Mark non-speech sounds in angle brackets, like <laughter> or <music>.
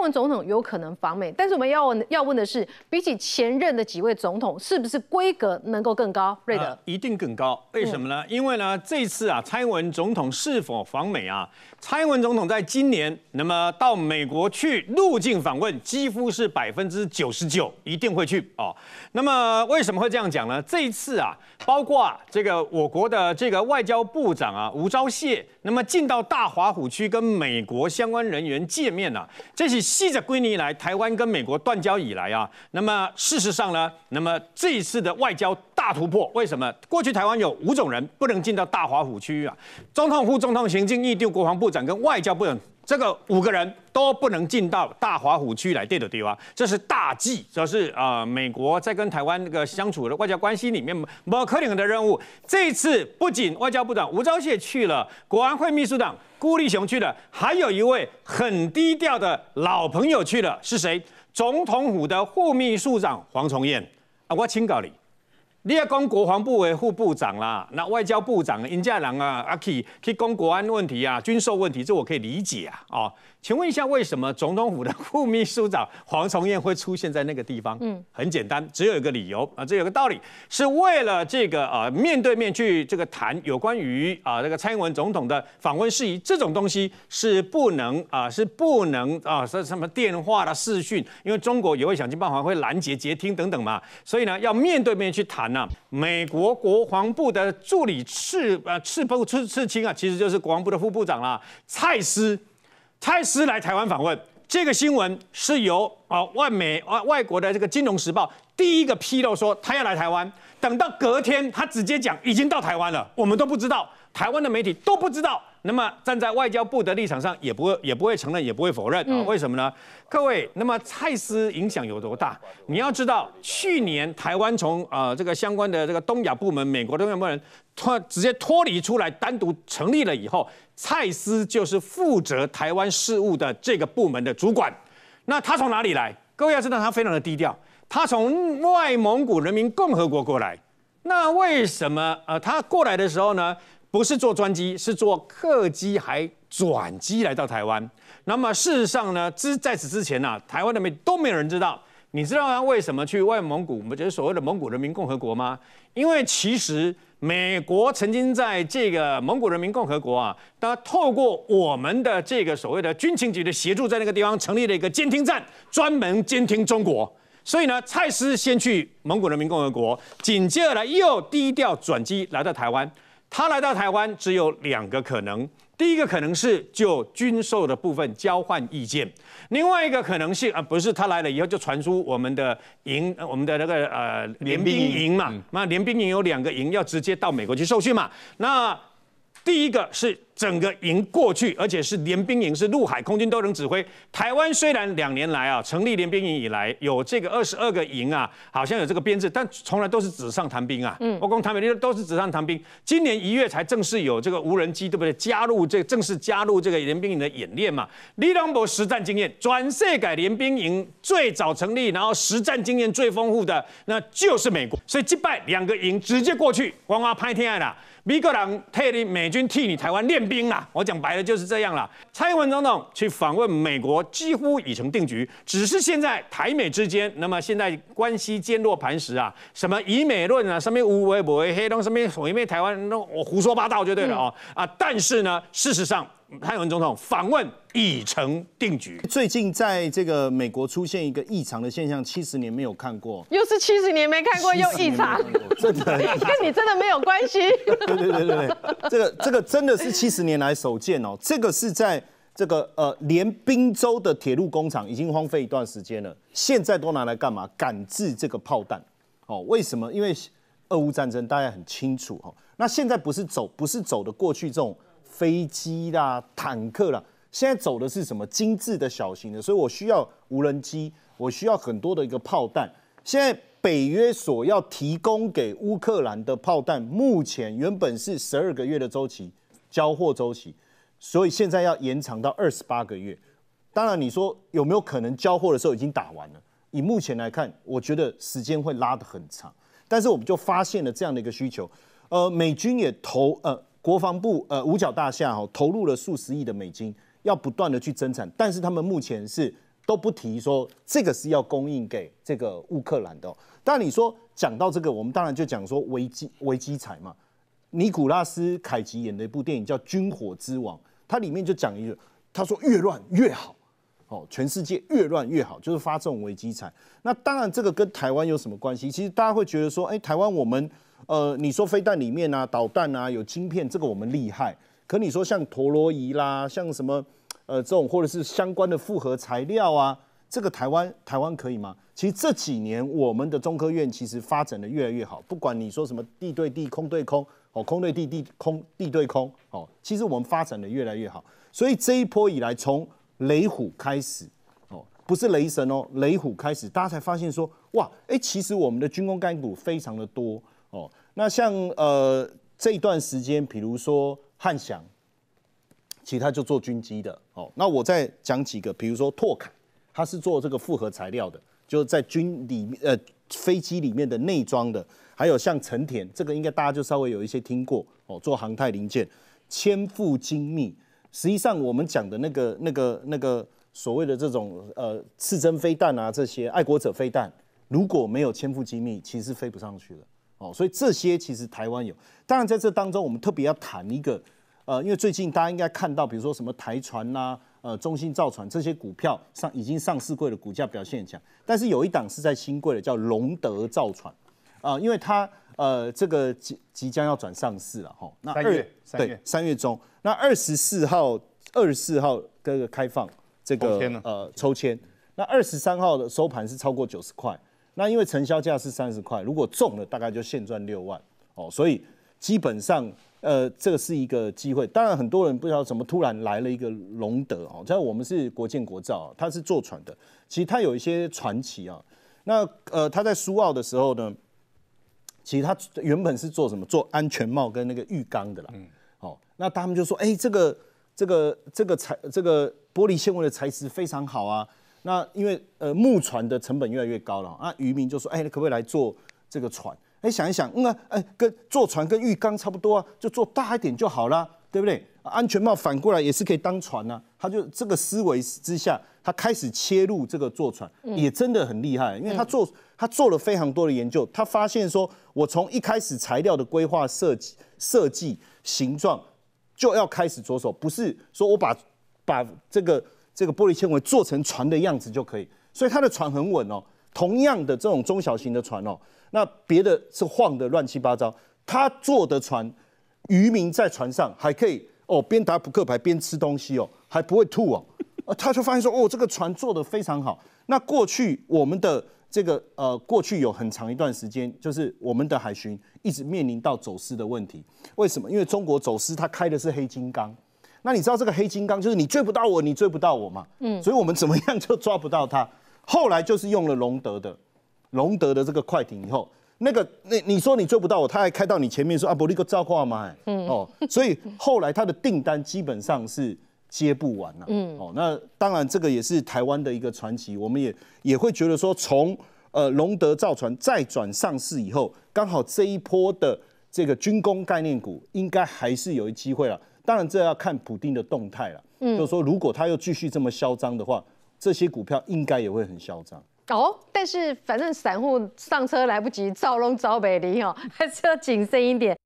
蔡文总统有可能访美，但是我们要要问的是，比起前任的几位总统，是不是规格能够更高瑞德、一定更高。为什么呢？因为呢，这次啊，蔡英文总统是否访美啊？蔡英文总统在今年那么到美国去入境访问，几乎是百分之九十九一定会去哦。那么为什么会这样讲呢？这一次啊，包括啊这个我国的这个外交部长啊吴钊燮，那么进到大华府区跟美国相关人员见面啊，这是。细着归你来，台湾跟美国断交以来啊，那么事实上呢，那么这一次的外交大突破，为什么？过去台湾有五种人不能进到大华府区域啊，中统、副中统、行政、议定国防部长跟外交部长。这个五个人都不能进到大华府区来对的地方，这是大忌。这是啊，美国在跟台湾那个相处的外交关系里面，某克长的任务。这次不仅外交部长吴钊燮去了，国安会秘书长辜立雄去了，还有一位很低调的老朋友去了，是谁？总统府的副秘书长黄崇彦啊，我请教你。你要讲国防部副部长啦，那外交部长人家人啊，阿 k 去讲国安问题啊，军售问题，这我可以理解啊，哦。请问一下，为什么总统府的副秘书长黄崇彦会出现在那个地方？嗯，很简单，只有一个理由啊，这有个道理，是为了这个啊，面对面去这个谈有关于啊这个蔡英文总统的访问事宜。这种东西是不能啊，是不能啊，说什么电话的视讯，因为中国也会想尽办法会拦截、截听等等嘛。所以呢，要面对面去谈呢。美国国防部的助理次啊次部次次卿啊，其实就是国防部的副部长啦，蔡斯。蔡司来台湾访问，这个新闻是由啊外美啊外国的这个《金融时报》第一个披露说他要来台湾，等到隔天他直接讲已经到台湾了，我们都不知道，台湾的媒体都不知道。那么站在外交部的立场上，也不会也不会承认，也不会否认啊？为什么呢？各位，那么蔡司影响有多大？你要知道，去年台湾从啊这个相关的这个东亚部门，美国东亚部门脱直接脱离出来，单独成立了以后。蔡司就是负责台湾事务的这个部门的主管，那他从哪里来？各位要知道，他非常的低调，他从外蒙古人民共和国过来。那为什么？呃，他过来的时候呢，不是坐专机，是坐客机还转机来到台湾。那么事实上呢，之在此之前呢，台湾的媒都没有人知道。你知道他为什么去外蒙古？我们就是所谓的蒙古人民共和国吗？因为其实美国曾经在这个蒙古人民共和国啊，他透过我们的这个所谓的军情局的协助，在那个地方成立了一个监听站，专门监听中国。所以呢，蔡司先去蒙古人民共和国，紧接着来又低调转机来到台湾。他来到台湾只有两个可能，第一个可能是就军售的部分交换意见，另外一个可能性啊不是他来了以后就传出我们的营我们的那个呃联兵营嘛，那联兵营有两个营要直接到美国去受训嘛，那。第一个是整个营过去，而且是联兵营，是陆海空军都能指挥。台湾虽然两年来啊，成立联兵营以来，有这个二十二个营啊，好像有这个编制，但从来都是纸上谈兵啊。我讲台美立都是纸上谈兵，今年一月才正式有这个无人机，对不对？加入这正式加入这个联兵营的演练嘛。李邦博实战经验，转设改联兵营最早成立，然后实战经验最丰富的，那就是美国。所以击败两个营直接过去，哇，拍天爱了。米格朗替你美军替你台湾练兵啦，我讲白了就是这样了。蔡英文总统去访问美国几乎已成定局，只是现在台美之间，那么现在关系坚若磐石啊，什么以美论啊，什么乌为不为，黑龙，什么统一台湾，那我胡说八道就对了啊啊！但是呢，事实上。台文总统访问已成定局。最近在这个美国出现一个异常的现象，七十年没有看过，又是七十年没看过又异常，真的跟你真的没有关系。<laughs> 对对对对对，这个这个真的是七十年来首见哦。这个是在这个呃，连宾州的铁路工厂已经荒废一段时间了，现在都拿来干嘛？赶制这个炮弹。哦，为什么？因为俄乌战争大家很清楚哦。那现在不是走，不是走的过去这种。飞机啦，坦克啦，现在走的是什么精致的小型的？所以我需要无人机，我需要很多的一个炮弹。现在北约所要提供给乌克兰的炮弹，目前原本是十二个月的周期交货周期，所以现在要延长到二十八个月。当然，你说有没有可能交货的时候已经打完了？以目前来看，我觉得时间会拉得很长。但是我们就发现了这样的一个需求，呃，美军也投呃。国防部呃五角大厦哦投入了数十亿的美金，要不断的去增产，但是他们目前是都不提说这个是要供应给这个乌克兰的。但你说讲到这个，我们当然就讲说危机危机财嘛。尼古拉斯凯奇演的一部电影叫《军火之王》，它里面就讲一个，他说越乱越好。哦，全世界越乱越好，就是发这种危机财。那当然，这个跟台湾有什么关系？其实大家会觉得说，哎，台湾我们，呃，你说飞弹里面啊，导弹啊，有晶片，这个我们厉害。可你说像陀螺仪啦，像什么，呃，这种或者是相关的复合材料啊，这个台湾台湾可以吗？其实这几年我们的中科院其实发展的越来越好，不管你说什么地对地、空对空，哦，空对地、地空、地对空，哦，其实我们发展的越来越好。所以这一波以来，从雷虎开始，哦，不是雷神哦，雷虎开始，大家才发现说，哇，哎，其实我们的军工概念股非常的多，哦，那像呃这一段时间，比如说汉翔，其他就做军机的，哦，那我再讲几个，比如说拓凯，它是做这个复合材料的，就在军里呃飞机里面的内装的，还有像成田，这个应该大家就稍微有一些听过，哦，做航太零件，千富精密。实际上，我们讲的那个、那个、那个所谓的这种呃，刺针飞弹啊，这些爱国者飞弹，如果没有千夫机密，其实飞不上去了。哦，所以这些其实台湾有。当然，在这当中，我们特别要谈一个，呃，因为最近大家应该看到，比如说什么台船啊，呃，中信造船这些股票上已经上市柜的股价表现强，但是有一档是在新柜的，叫隆德造船，啊，因为它。呃，这个即即将要转上市了哈，那三月，对，三月中，那二十四号二十四号这个开放这个呃抽签，那二十三号的收盘是超过九十块，那因为成交价是三十块，如果中了大概就现赚六万哦，所以基本上呃这个是一个机会，当然很多人不知道怎么突然来了一个隆德哦，在我们是国建国造，他是坐船的，其实他有一些传奇啊，那呃他在苏澳的时候呢。其实他原本是做什么？做安全帽跟那个浴缸的啦。好，那他们就说：“哎，这个、这个、这个材、这个玻璃纤维的材质非常好啊。”那因为呃木船的成本越来越高了那渔民就说：“哎，可不可以来做这个船？”哎，想一想，嗯啊，哎，跟坐船跟浴缸差不多啊，就做大一点就好啦，对不对？安全帽反过来也是可以当船啊。他就这个思维之下，他开始切入这个坐船，也真的很厉害，因为他做。他做了非常多的研究，他发现说，我从一开始材料的规划设计、设计形状就要开始着手，不是说我把把这个这个玻璃纤维做成船的样子就可以。所以他的船很稳哦，同样的这种中小型的船哦，那别的是晃的乱七八糟，他坐的船，渔民在船上还可以哦，边打扑克牌边吃东西哦，还不会吐哦。他就发现说：“哦，这个船做的非常好。那过去我们的这个呃，过去有很长一段时间，就是我们的海巡一直面临到走私的问题。为什么？因为中国走私，他开的是黑金刚。那你知道这个黑金刚，就是你追不到我，你追不到我嘛。嗯，所以我们怎么样 <laughs> 就抓不到他。后来就是用了隆德的隆德的这个快艇以后，那个那你说你追不到我，他还开到你前面说啊，不，你个照顾嘛，嗯，哦，所以后来他的订单基本上是。”接不完呐，嗯，哦，那当然，这个也是台湾的一个传奇，我们也也会觉得说，从呃隆德造船再转上市以后，刚好这一波的这个军工概念股应该还是有一机会了。当然，这要看普京的动态了，嗯，就是说如果他又继续这么嚣张的话，这些股票应该也会很嚣张。哦，但是反正散户上车来不及，早龙早北离哦，还是要谨慎一点。